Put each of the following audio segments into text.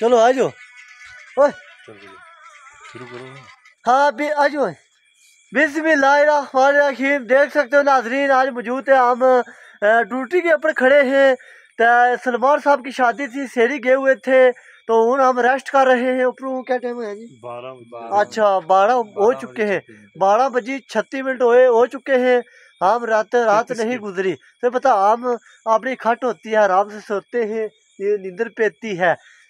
चलो आ जाओ शुरू करो हाँ भी आ जाओ बिस्मिल्लाहिर्रहमानिर्रहीम देख सकते हो नाजरीन आज मौजूद है हम ड्यूटी के ऊपर खड़े हैं तो सलमान साहब की शादी थी शेरी गए हुए थे तो हूँ हम रेस्ट कर रहे हैं ऊपर क्या टाइम है जी बारह अच्छा बारह हो चुके हैं बारह बजे छत्तीस मिनट हो चुके हैं हम रात रात नहीं गुजरी तो पता हम अपनी खट होती है आराम से सोते हैं ये नींद पेती है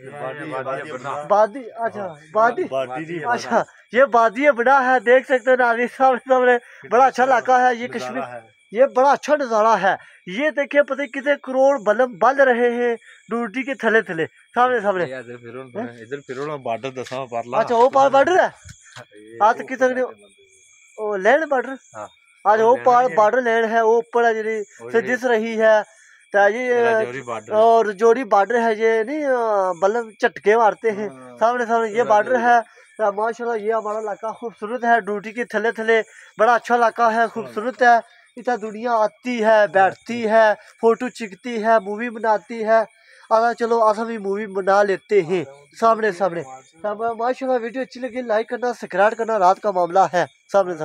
बादी अच्छा हाँ, बादी अच्छा ये बादी बड़ा है देख सकते हो सामने बड़ा अच्छा, अच्छा इलाका है ये कश्मीर ये बड़ा अच्छा नज़ारा है ये देखिए पता कितने करोड़ बलम बल रहे हैं डूटी के थले थले सामने सामने इधर फिर बॉर्डर दसा अच्छा, पार हाँ, हाँ, तो अच्छा वो पार बॉर्डर है हाँ तो कितने ओ लैंड बॉर्डर आज वो पार बॉर्डर लैंड है वो ऊपर है जी दिस रही है तो और जोड़ी बॉर्डर है ये नहीं मतलब झटके मारते हैं हाँ, सामने सामने ये बॉर्डर है तो माशाल्लाह ये हमारा इलाका खूबसूरत है ड्यूटी के थले थले बड़ा अच्छा इलाका है हाँ। खूबसूरत है इतना दुनिया आती है बैठती हाँ। है फोटो चिकती है मूवी बनाती है अगर चलो अस भी मूवी बना लेते हैं सामने सामने तो माशाल्लाह वीडियो अच्छी लगी लाइक करना सब्सक्राइब करना रात का मामला है सामने सामने